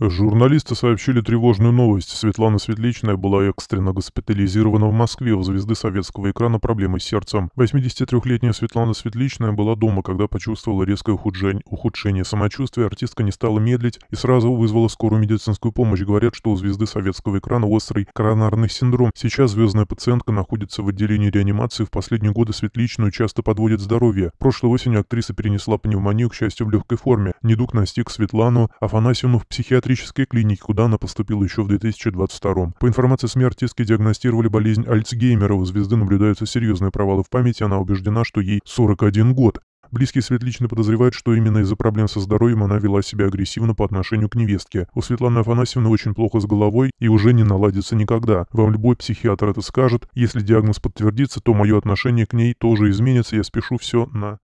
Журналисты сообщили тревожную новость. Светлана Светличная была экстренно госпитализирована в Москве. У звезды советского экрана проблемы с сердцем. 83-летняя Светлана Светличная была дома, когда почувствовала резкое ухудшение, ухудшение самочувствия. Артистка не стала медлить и сразу вызвала скорую медицинскую помощь. Говорят, что у звезды советского экрана острый коронарный синдром. Сейчас звездная пациентка находится в отделении реанимации. В последние годы Светличную часто подводит здоровье. Прошлой осенью актриса перенесла пневмонию, к счастью, в легкой форме. Недуг настиг Светлану Афанасьевну в психиатрии психиатрической клинике, куда она поступила еще в 2022. По информации СМИ, артистки диагностировали болезнь Альцгеймера. У звезды наблюдаются серьезные провалы в памяти, она убеждена, что ей 41 год. Близкие Светличны подозревают, что именно из-за проблем со здоровьем она вела себя агрессивно по отношению к невестке. У Светланы Афанасьевны очень плохо с головой и уже не наладится никогда. Вам любой психиатр это скажет. Если диагноз подтвердится, то мое отношение к ней тоже изменится, я спешу все на...